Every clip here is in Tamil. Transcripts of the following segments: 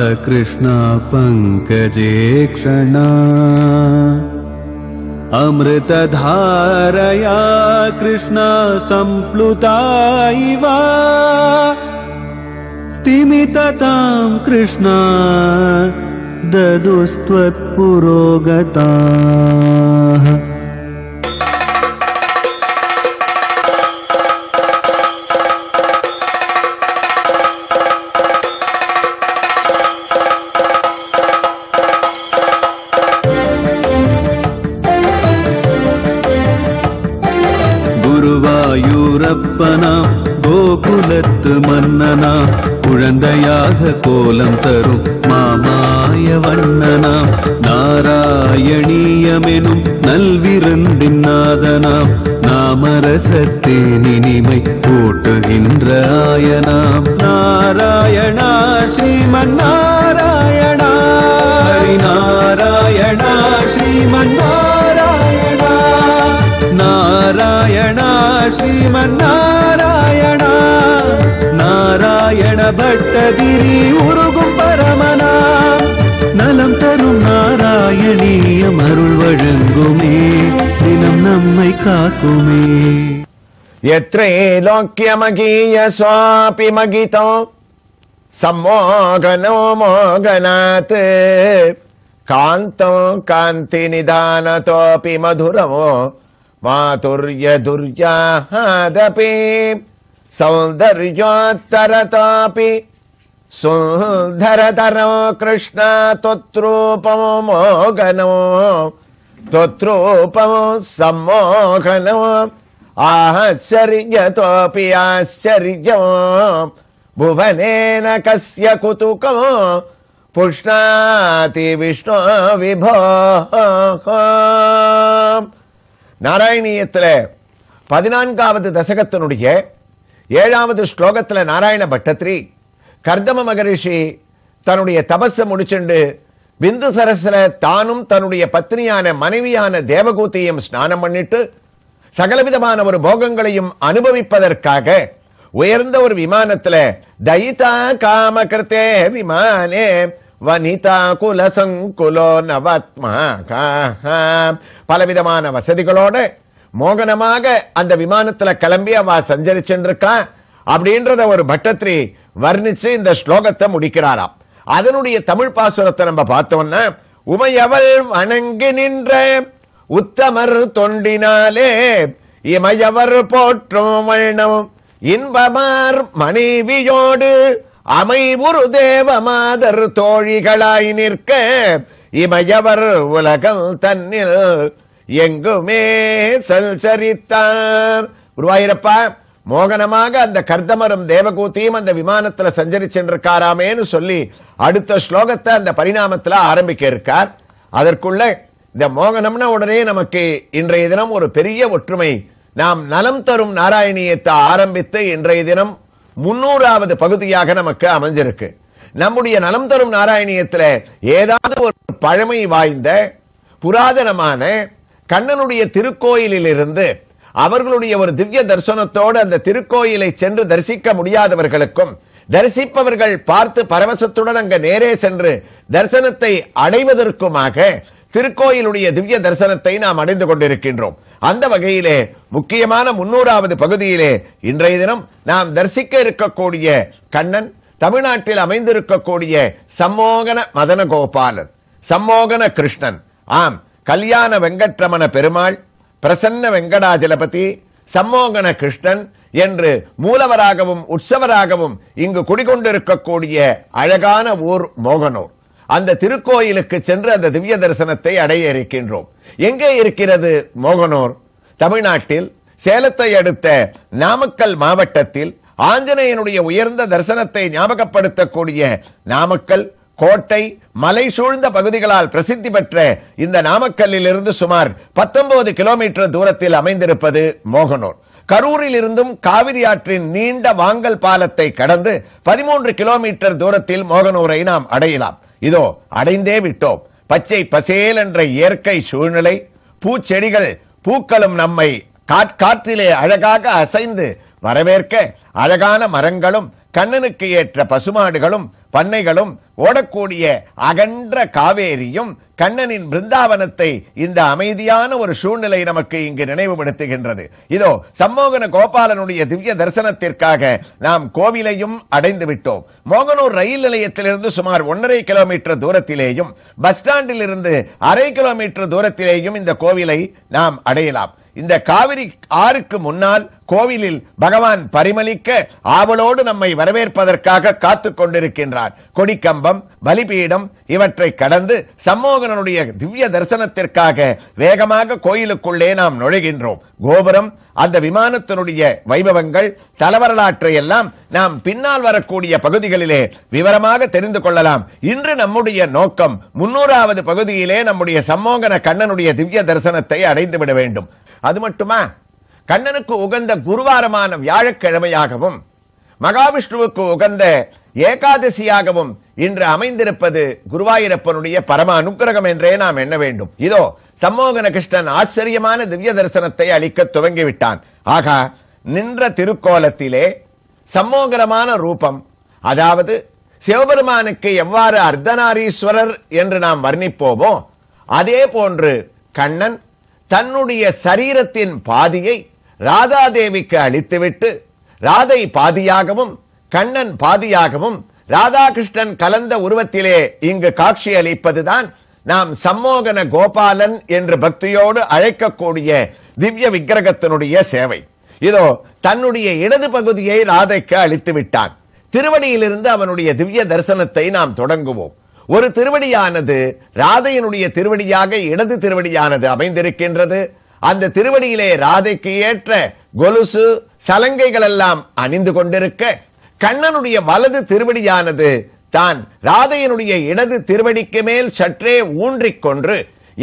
कृष्णपङ्कजे पङ्कजेक्षणा अमृतधारया कृष्ण सम्प्लुता इव स्तिमितताम् कृष्ण ददुस्त्वत्पुरोगता குலத்து மன்னனா குழந்தையாக கோலம் தரும் மாமாய வண்ணனா நாராயணியமெனும் நல்விருந்தின் நாதனாம் நாமரசத்தே நினிமை போட்டுகின்ற ஆயனாம் நாராயணா ஸ்ரீமன்னா நாராயண பட்டதிரி உருகும் பரமனாம் நலம் தரும் நாராயணிய அருள் வழங்குமே தினம் நம்மை காக்குமே எத்தே லோக்கிய மகிய சுவாபி மகிதோ சம்மோகனோ மோகநாத் காந்தோ காந்தி நிதானதோபி மதுரமோ மாதுர்ய துர்யாதபி सौन्दर्योत्तरतापि सुन्दरतरो कृष्ण त्वत्रूपमो मोहनो त्वत्रूपमो सम्मोहनो आश्चर्यतोऽपि आश्चर्यो भुवनेन कस्य कुतुको पुष्णाति विष्णु विभो नारायणीय பதினான்காவது दशक ஏழாவது ஸ்லோகத்தில் நாராயண பட்டத்ரி கர்தம மகரிஷி தன்னுடைய தபஸ முடிச்சுண்டு பிந்து சரஸ்ல தானும் தன்னுடைய பத்னியான மனைவியான தேவகூத்தையும் ஸ்நானம் பண்ணிட்டு சகலவிதமான ஒரு போகங்களையும் அனுபவிப்பதற்காக உயர்ந்த ஒரு விமானத்தில் தயிதா கிருத்தே விமானே வனிதா குலசங்குலோ நவாத்மா பலவிதமான வசதிகளோட மோகனமாக அந்த விமானத்துல கிளம்பி அவ சஞ்சரிச்சென்றிருக்கலாம் அப்படின்றத ஒரு பட்டத்திரி வர்ணிச்சு இந்த ஸ்லோகத்தை முடிக்கிறாராம் அதனுடைய தமிழ் பாசுரத்தை நம்ம பார்த்தோம்னா உமையவள் வணங்கி நின்ற உத்தமர் தொண்டினாலே இமையவர் போற்றும் வண்ணம் இன்பமார் மனைவியோடு அமைவுரு மாதர் தோழிகளாய் நிற்க இமையவர் உலகம் தன்னில் எங்குமே சஞ்சரித்தார் குருவாயிரப்பா மோகனமாக அந்த கர்தமரும் தேவகூத்தியும் அந்த விமானத்துல சஞ்சரிச்சென்றிருக்காராமேன்னு சொல்லி அடுத்த ஸ்லோகத்தை அந்த பரிணாமத்துல ஆரம்பிக்க இருக்கார் அதற்குள்ள இந்த மோகனம்னா உடனே நமக்கு இன்றைய தினம் ஒரு பெரிய ஒற்றுமை நாம் நலம் தரும் நாராயணியத்தை ஆரம்பித்து இன்றைய தினம் முன்னூறாவது பகுதியாக நமக்கு அமைஞ்சிருக்கு நம்முடைய நலம் தரும் நாராயணியத்தில் ஏதாவது ஒரு பழமை வாய்ந்த புராதனமான கண்ணனுடைய திருக்கோயிலிலிருந்து அவர்களுடைய ஒரு திவ்ய தரிசனத்தோடு அந்த திருக்கோயிலை சென்று தரிசிக்க முடியாதவர்களுக்கும் தரிசிப்பவர்கள் பார்த்து பரவசத்துடன் அங்கு நேரே சென்று தரிசனத்தை அடைவதற்குமாக திருக்கோயிலுடைய திவ்ய தரிசனத்தை நாம் அடைந்து கொண்டிருக்கின்றோம் அந்த வகையிலே முக்கியமான முன்னூறாவது பகுதியிலே இன்றைய தினம் நாம் தரிசிக்க இருக்கக்கூடிய கண்ணன் தமிழ்நாட்டில் அமைந்திருக்கக்கூடிய சம்மோகன மதன கோபாலன் சம்மோகன கிருஷ்ணன் ஆம் கல்யாண வெங்கட்ரமண பெருமாள் பிரசன்ன வெங்கடாஜலபதி சம்மோகன கிருஷ்ணன் என்று மூலவராகவும் உற்சவராகவும் இங்கு குடிகொண்டிருக்கக்கூடிய அழகான ஊர் மோகனூர் அந்த திருக்கோயிலுக்கு சென்று அந்த திவ்ய தரிசனத்தை அடைய இருக்கின்றோம் எங்கே இருக்கிறது மோகனூர் தமிழ்நாட்டில் சேலத்தை அடுத்த நாமக்கல் மாவட்டத்தில் ஆஞ்சநேயனுடைய உயர்ந்த தரிசனத்தை ஞாபகப்படுத்தக்கூடிய நாமக்கல் கோட்டை மலை சூழ்ந்த பகுதிகளால் பிரசித்தி பெற்ற இந்த நாமக்கல்லில் இருந்து சுமார் பத்தொன்பது கிலோமீட்டர் தூரத்தில் அமைந்திருப்பது மோகனூர் கரூரில் இருந்தும் காவிரி ஆற்றின் நீண்ட வாங்கல் பாலத்தை கடந்து பதிமூன்று கிலோமீட்டர் தூரத்தில் மோகனூரை நாம் அடையலாம் இதோ அடைந்தே விட்டோம் பச்சை பசேல் என்ற இயற்கை சூழ்நிலை பூச்செடிகள் பூக்களும் நம்மை காற்றிலே அழகாக அசைந்து வரவேற்க அழகான மரங்களும் கண்ணனுக்கு ஏற்ற பசுமாடுகளும் பண்ணைகளும் ஓடக்கூடிய அகன்ற காவேரியும் கண்ணனின் பிருந்தாவனத்தை இந்த அமைதியான ஒரு சூழ்நிலை நமக்கு இங்கு நினைவுபடுத்துகின்றது இதோ சம்மோகன கோபாலனுடைய திவ்ய தரிசனத்திற்காக நாம் கோவிலையும் அடைந்து விட்டோம் மோகனூர் ரயில் நிலையத்திலிருந்து சுமார் ஒன்றரை கிலோமீட்டர் தூரத்திலேயும் பஸ் ஸ்டாண்டில் இருந்து அரை கிலோமீட்டர் தூரத்திலேயும் இந்த கோவிலை நாம் அடையலாம் இந்த காவிரி ஆறுக்கு முன்னால் கோவிலில் பகவான் பரிமளிக்க ஆவலோடு நம்மை வரவேற்பதற்காக காத்துக் கொண்டிருக்கின்றார் கொடிக்கம்பம் பலிபீடம் இவற்றை கடந்து சம்மோகனனுடைய திவ்ய தரிசனத்திற்காக வேகமாக கோயிலுக்குள்ளே நாம் நுழைகின்றோம் கோபுரம் அந்த விமானத்தினுடைய வைபவங்கள் தலவரலாற்றை எல்லாம் நாம் பின்னால் வரக்கூடிய பகுதிகளிலே விவரமாக தெரிந்து கொள்ளலாம் இன்று நம்முடைய நோக்கம் முன்னூறாவது பகுதியிலே நம்முடைய சம்மோகன கண்ணனுடைய திவ்ய தரிசனத்தை அடைந்துவிட வேண்டும் அது மட்டுமா கண்ணனுக்கு உகந்த குருவாரமான வியாழக்கிழமையாகவும் மகாவிஷ்ணுவுக்கு உகந்த ஏகாதசியாகவும் இன்று அமைந்திருப்பது குருவாயிரப்பனுடைய பரம அனுகிரகம் என்றே நாம் எண்ண வேண்டும் இதோ சம்மோகன கிருஷ்ணன் ஆச்சரியமான திவ்ய தரிசனத்தை அளிக்க துவங்கிவிட்டான் ஆகா நின்ற திருக்கோலத்திலே சம்மோகரமான ரூபம் அதாவது சிவபெருமானுக்கு எவ்வாறு அர்த்தநாரீஸ்வரர் என்று நாம் வர்ணிப்போமோ அதே போன்று கண்ணன் தன்னுடைய சரீரத்தின் பாதியை ராதாதேவிக்கு அளித்துவிட்டு ராதை பாதியாகவும் கண்ணன் பாதியாகவும் ராதாகிருஷ்ணன் கலந்த உருவத்திலே இங்கு காட்சி அளிப்பதுதான் நாம் சம்மோகன கோபாலன் என்று பக்தியோடு அழைக்கக்கூடிய திவ்ய விக்கிரகத்தினுடைய சேவை இதோ தன்னுடைய இடது பகுதியை ராதைக்கு அளித்து விட்டான் திருவடியிலிருந்து அவனுடைய திவ்ய தரிசனத்தை நாம் தொடங்குவோம் ஒரு திருவடியானது ராதையினுடைய திருவடியாக இடது திருவடியானது அமைந்திருக்கின்றது அந்த திருவடியிலே ராதைக்கு ஏற்ற கொலுசு சலங்கைகள் எல்லாம் அணிந்து கொண்டிருக்க கண்ணனுடைய வலது திருவடியானது தான் ராதையினுடைய இடது திருவடிக்கு மேல் சற்றே ஊன்றிக் கொன்று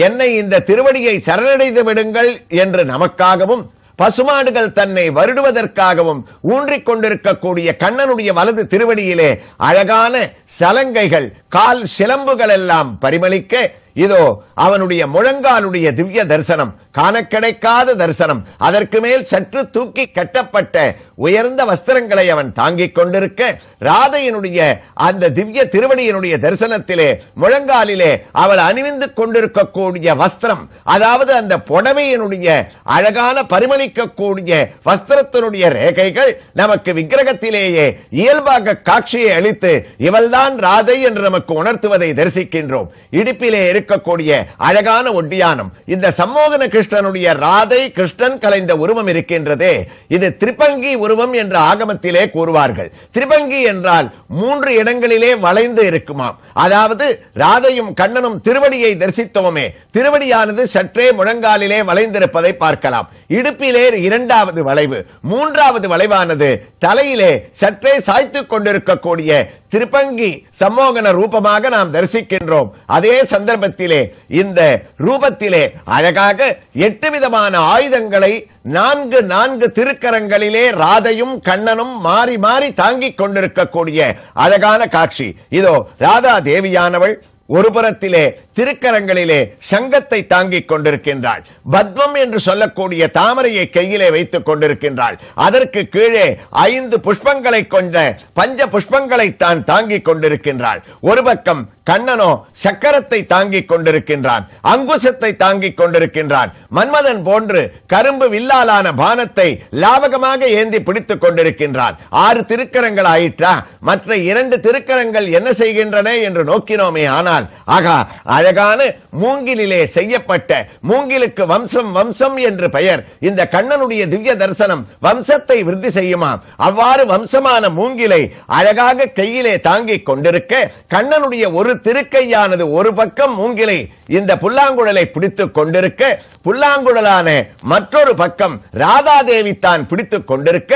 என்னை இந்த திருவடியை சரணடைந்து விடுங்கள் என்று நமக்காகவும் பசுமாடுகள் தன்னை வருடுவதற்காகவும் ஊன்றிக் கொண்டிருக்கக்கூடிய கண்ணனுடைய வலது திருவடியிலே அழகான சலங்கைகள் கால் சிலம்புகள் எல்லாம் பரிமளிக்க இதோ அவனுடைய முழங்காலுடைய திவ்ய தரிசனம் காண கிடைக்காத தரிசனம் அதற்கு மேல் சற்று தூக்கி கட்டப்பட்ட உயர்ந்த வஸ்திரங்களை அவன் தாங்கிக் கொண்டிருக்க ராதையினுடைய அந்த திவ்ய திருவடியினுடைய தரிசனத்திலே முழங்காலிலே அவள் அணிவிந்து கொண்டிருக்கக்கூடிய வஸ்திரம் அதாவது அந்த புடவையினுடைய அழகான பரிமளிக்கக்கூடிய வஸ்திரத்தினுடைய ரேகைகள் நமக்கு விக்கிரகத்திலேயே இயல்பாக காட்சியை அளித்து இவள்தான் ராதை என்று நமக்கு உணர்த்துவதை தரிசிக்கின்றோம் இடுப்பிலே இருக்கக்கூடிய அழகான ஒட்டியானம் இந்த சம்மோகன கிருஷ்ணனுடைய ராதை கிருஷ்ணன் கலைந்த உருவம் இருக்கின்றதே இது திரிபங்கி உருவம் என்று ஆகமத்திலே கூறுவார்கள் திரிபங்கி என்றால் மூன்று இடங்களிலே வளைந்து இருக்குமாம் அதாவது ராதையும் கண்ணனும் திருவடியை தரிசித்தோமே திருவடியானது சற்றே முழங்காலிலே வளைந்திருப்பதை பார்க்கலாம் இடுப்பிலே இரண்டாவது வளைவு மூன்றாவது வளைவானது தலையிலே சற்றே சாய்த்துக் கொண்டிருக்கக்கூடிய திருப்பங்கி சம்மோகன ரூபமாக நாம் தரிசிக்கின்றோம் அதே சந்தர்ப்பத்திலே இந்த ரூபத்திலே அழகாக எட்டு விதமான ஆயுதங்களை நான்கு நான்கு திருக்கரங்களிலே ராதையும் கண்ணனும் மாறி மாறி தாங்கிக் கொண்டிருக்கக்கூடிய அழகான காட்சி இதோ ராதா தேவியானவள் ஒரு புறத்திலே திருக்கரங்களிலே சங்கத்தை தாங்கிக் கொண்டிருக்கின்றாள் பத்மம் என்று சொல்லக்கூடிய தாமரையை கையிலே வைத்துக் கொண்டிருக்கின்றாள் அதற்கு கீழே ஐந்து புஷ்பங்களை கொண்ட பஞ்ச புஷ்பங்களை தான் தாங்கிக் கொண்டிருக்கின்றாள் ஒரு பக்கம் கண்ணனோ சக்கரத்தை தாங்கிக் கொண்டிருக்கின்றான் அங்குசத்தை தாங்கிக் கொண்டிருக்கின்றான் மன்மதன் போன்று கரும்பு வில்லாலான பானத்தை லாபகமாக ஏந்தி பிடித்துக் கொண்டிருக்கின்றான் ஆறு திருக்கரங்கள் ஆயிற்றா மற்ற இரண்டு திருக்கரங்கள் என்ன செய்கின்றன என்று நோக்கினோமே ஆனால் ஆகா அழகான மூங்கிலிலே செய்யப்பட்ட மூங்கிலுக்கு வம்சம் வம்சம் என்று பெயர் இந்த கண்ணனுடைய திவ்ய தரிசனம் வம்சத்தை விருத்தி செய்யுமாம் அவ்வாறு வம்சமான மூங்கிலை அழகாக கையிலே தாங்கிக் கொண்டிருக்க கண்ணனுடைய ஒரு திருக்கையானது ஒரு பக்கம் மூங்கிலை இந்த புல்லாங்குழலை பிடித்துக் கொண்டிருக்க புல்லாங்குழலான மற்றொரு பக்கம் ராதாதேவி தான் பிடித்துக் கொண்டிருக்க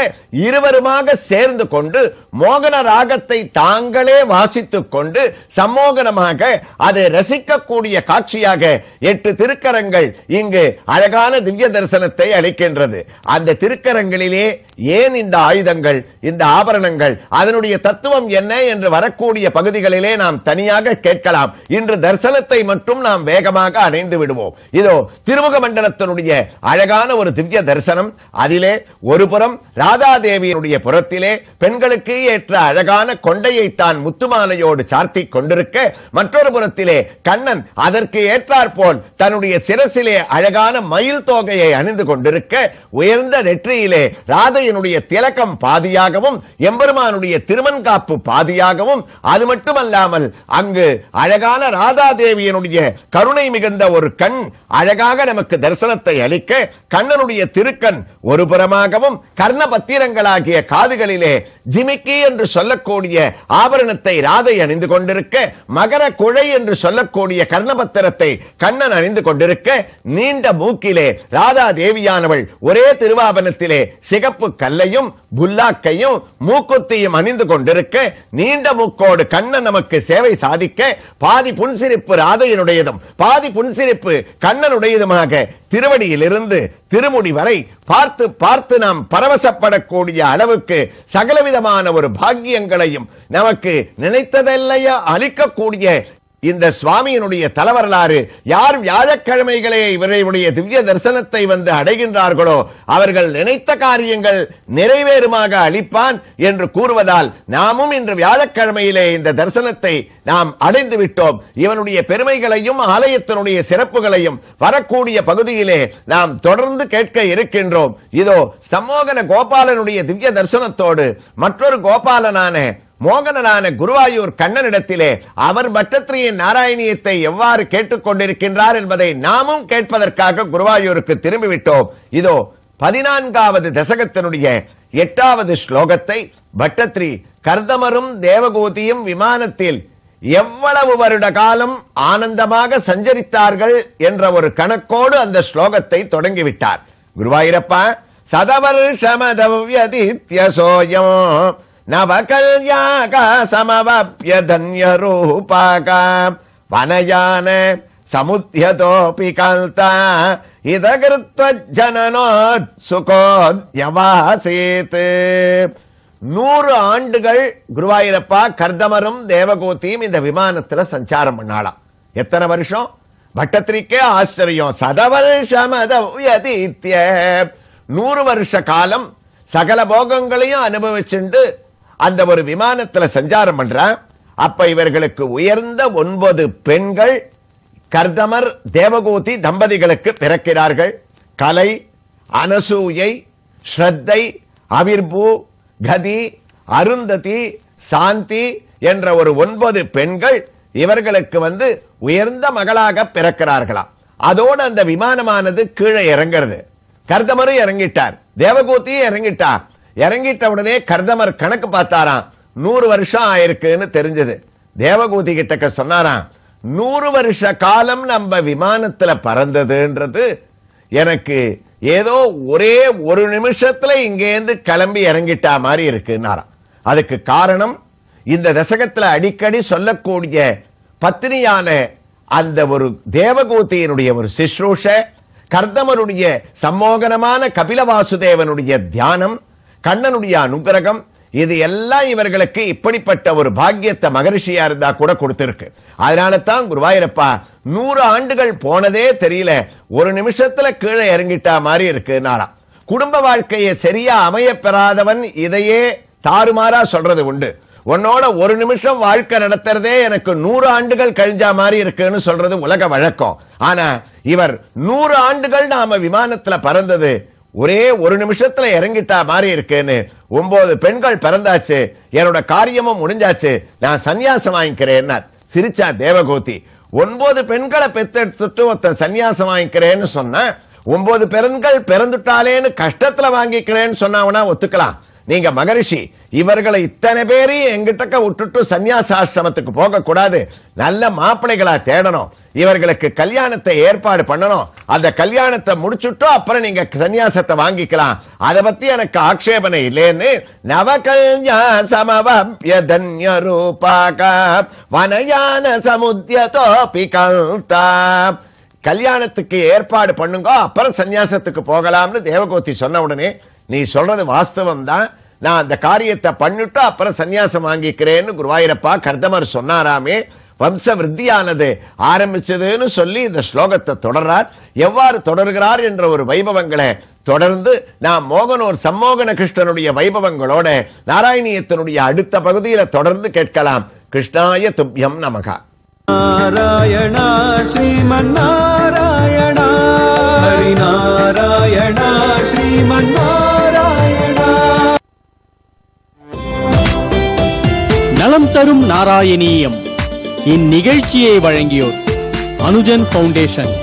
இருவருமாக சேர்ந்து கொண்டு மோகன ராகத்தை தாங்களே வாசித்துக் கொண்டு சம்மோகனமாக அதை ரசிக்கக்கூடிய காட்சியாக எட்டு திருக்கரங்கள் இங்கு அழகான திவ்ய தரிசனத்தை அளிக்கின்றது அந்த திருக்கரங்களிலே ஏன் இந்த ஆயுதங்கள் இந்த ஆபரணங்கள் அதனுடைய தத்துவம் என்ன என்று வரக்கூடிய பகுதிகளிலே நாம் தனியாக கேட்கலாம் இன்று தரிசனத்தை மட்டும் நாம் நாம் வேகமாக அடைந்து விடுவோம் இதோ திருமுக மண்டலத்தினுடைய அழகான ஒரு திவ்ய தரிசனம் அதிலே ஒரு புறம் ராதாதேவியினுடைய புறத்திலே பெண்களுக்கு ஏற்ற அழகான கொண்டையை தான் முத்துமாலையோடு சார்த்தி கொண்டிருக்க மற்றொரு புறத்திலே கண்ணன் அதற்கு ஏற்றாற்போல் தன்னுடைய சிரசிலே அழகான மயில் தோகையை அணிந்து கொண்டிருக்க உயர்ந்த நெற்றியிலே ராதையினுடைய திலக்கம் பாதியாகவும் எம்பெருமானுடைய காப்பு பாதியாகவும் அது மட்டுமல்லாமல் அங்கு அழகான ராதா தேவியனுடைய கருணை மிகுந்த ஒரு கண் அழகாக நமக்கு தரிசனத்தை அளிக்க கண்ணனுடைய திருக்கண் ஒரு புறமாகவும் கர்ண பத்திரங்களாகிய காதுகளிலே ஜிமிக்கி என்று சொல்லக்கூடிய ஆபரணத்தை ராதை அணிந்து கொண்டிருக்க மகர குழை என்று சொல்லக்கூடிய கர்ணபத்திரத்தை கண்ணன் அணிந்து கொண்டிருக்க நீண்ட மூக்கிலே ராதா தேவியானவள் ஒரே திருவாபனத்திலே சிகப்பு கல்லையும் புல்லாக்கையும் மூக்குத்தையும் அணிந்து கொண்டிருக்க நீண்ட மூக்கோடு கண்ணன் நமக்கு சேவை சாதிக்க பாதி புன்சிரிப்பு ராதையினுடையதும் வரைக்கும் பாதி புன்சிரிப்பு கண்ணனுடையதுமாக திருவடியிலிருந்து திருமுடி வரை பார்த்து பார்த்து நாம் பரவசப்படக்கூடிய அளவுக்கு சகலவிதமான ஒரு பாக்கியங்களையும் நமக்கு நினைத்ததெல்லையா அளிக்கக்கூடிய இந்த சுவாமியினுடைய தலைவரலாறு யார் வியாழக்கிழமைகளே இவருடைய திவ்ய தரிசனத்தை வந்து அடைகின்றார்களோ அவர்கள் நினைத்த காரியங்கள் நிறைவேறுமாக அளிப்பான் என்று கூறுவதால் நாமும் இன்று வியாழக்கிழமையிலே இந்த தரிசனத்தை நாம் அடைந்து விட்டோம் இவனுடைய பெருமைகளையும் ஆலயத்தினுடைய சிறப்புகளையும் வரக்கூடிய பகுதியிலே நாம் தொடர்ந்து கேட்க இருக்கின்றோம் இதோ சமோகன கோபாலனுடைய திவ்ய தரிசனத்தோடு மற்றொரு கோபாலனான மோகனனான குருவாயூர் கண்ணனிடத்திலே அவர் பட்டத்திரியின் நாராயணியத்தை எவ்வாறு கேட்டுக்கொண்டிருக்கின்றார் என்பதை நாமும் கேட்பதற்காக குருவாயூருக்கு திரும்பிவிட்டோம் இதோ பதினான்காவது தசகத்தினுடைய எட்டாவது ஸ்லோகத்தை பட்டத்ரி கர்தமரும் தேவகோதியும் விமானத்தில் எவ்வளவு வருட காலம் ஆனந்தமாக சஞ்சரித்தார்கள் என்ற ஒரு கணக்கோடு அந்த ஸ்லோகத்தை தொடங்கிவிட்டார் குருவாயிரப்பா சதவர்ஷமதவ்யதித்யசோயம் नवकल्याक समवप्यधन्यरूपाक वनयान समुद्यतोऽपि कान्ता இதகிருத்வஜனோத்சுகோத்யவாசேத் நூறு ஆண்டுகள் குருவாயிரப்பா கர்தமரும் தேவகோத்தியும் இந்த விமானத்துல சஞ்சாரம் பண்ணாலாம் எத்தனை வருஷம் பட்டத்திற்கே ஆச்சரியம் சதவருஷமதவியதீத்திய நூறு வருஷ காலம் சகல போகங்களையும் அனுபவிச்சுண்டு அந்த ஒரு விமானத்தில் சஞ்சாரம் பண்ற அப்ப இவர்களுக்கு உயர்ந்த ஒன்பது பெண்கள் கர்தமர் தேவகோதி தம்பதிகளுக்கு பிறக்கிறார்கள் கலை அனசூயை ஸ்ரத்தை அவிர்பு கதி அருந்ததி சாந்தி என்ற ஒரு ஒன்பது பெண்கள் இவர்களுக்கு வந்து உயர்ந்த மகளாக பிறக்கிறார்களாம் அதோடு அந்த விமானமானது கீழே இறங்கிறது கர்தமரும் இறங்கிட்டார் தேவகோத்தியும் இறங்கிட்டார் இறங்கிட்ட உடனே கர்தமர் கணக்கு பார்த்தாராம் நூறு வருஷம் ஆயிருக்குன்னு தெரிஞ்சது தேவகூதி கிட்டக்க சொன்னாராம் நூறு வருஷ காலம் நம்ம விமானத்துல பறந்ததுன்றது எனக்கு ஏதோ ஒரே ஒரு நிமிஷத்துல இங்கேருந்து கிளம்பி இறங்கிட்டா மாதிரி இருக்குன்னாராம் அதுக்கு காரணம் இந்த தசகத்துல அடிக்கடி சொல்லக்கூடிய பத்னியான அந்த ஒரு தேவகூத்தியினுடைய ஒரு சிஸ்ரூஷ கர்தமருடைய சம்மோகனமான கபில வாசுதேவனுடைய தியானம் கண்ணனுடைய அனுகிரகம் இது எல்லாம் இவர்களுக்கு இப்படிப்பட்ட ஒரு பாக்கியத்தை மகரிஷியா இருந்தா கூட கொடுத்திருக்கு அதனால தான் குருவாயிரப்பா நூறு ஆண்டுகள் போனதே தெரியல ஒரு நிமிஷத்துல கீழே இறங்கிட்டா மாதிரி இருக்குனாலாம் குடும்ப வாழ்க்கையை சரியா அமைய பெறாதவன் இதையே தாறுமாறா சொல்றது உண்டு உன்னோட ஒரு நிமிஷம் வாழ்க்கை நடத்துறதே எனக்கு நூறு ஆண்டுகள் கழிஞ்சா மாதிரி இருக்குன்னு சொல்றது உலக வழக்கம் ஆனா இவர் நூறு ஆண்டுகள் நாம விமானத்துல பறந்தது ஒரே ஒரு நிமிஷத்துல இறங்கிட்டா மாறி இருக்குன்னு ஒன்பது பெண்கள் பிறந்தாச்சு என்னோட காரியமும் முடிஞ்சாச்சு நான் சன்னியாசம் வாங்கிக்கிறேன் சிரிச்சா தேவகோதி ஒன்பது பெண்களை பெத்தெடுத்துட்டு ஒருத்த சன்னியாசம் வாங்கிக்கிறேன்னு சொன்ன ஒன்பது பெண்கள் பிறந்துட்டாலேன்னு கஷ்டத்துல வாங்கிக்கிறேன்னு சொன்னவனா ஒத்துக்கலாம் நீங்க மகரிஷி இவர்களை இத்தனை பேரையும் எங்கிட்டக்க விட்டுட்டு சன்னியாசாசிரமத்துக்கு போக கூடாது நல்ல மாப்பிள்ளைகளா தேடணும் இவர்களுக்கு கல்யாணத்தை ஏற்பாடு பண்ணணும் அந்த கல்யாணத்தை முடிச்சுட்டோ அப்புறம் நீங்க சன்னியாசத்தை வாங்கிக்கலாம் அதை பத்தி எனக்கு ஆக்ஷேபனை இல்லைன்னு நவகல்யா சமவப்ய தன்ய ரூபாக வனயான சமுத்தியதோபி கல்தா கல்யாணத்துக்கு ஏற்பாடு பண்ணுங்க அப்புறம் சன்னியாசத்துக்கு போகலாம்னு தேவகோத்தி சொன்ன உடனே நீ சொல்றது வாஸ்தவம் தான் நான் அந்த காரியத்தை பண்ணிட்டு அப்புறம் சன்னியாசம் வாங்கிக்கிறேன்னு குருவாயிரப்பா கர்தமர் சொன்னாராமே வம்ச விருத்தியானது ஆரம்பிச்சதுன்னு சொல்லி இந்த ஸ்லோகத்தை தொடர்றார் எவ்வாறு தொடர்கிறார் என்ற ஒரு வைபவங்களை தொடர்ந்து நாம் மோகனூர் சம்மோகன கிருஷ்ணனுடைய வைபவங்களோட நாராயணியத்தினுடைய அடுத்த பகுதியில தொடர்ந்து கேட்கலாம் கிருஷ்ணாய துப்யம் நமகா நாராயணா ஸ்ரீமன் நாராயணா ஹரி நாராயணா ஸ்ரீமன் நலம் தரும் நாராயணியம் இந்நிகழ்ச்சியை வழங்கியோர் அனுஜன் ஃபவுண்டேஷன்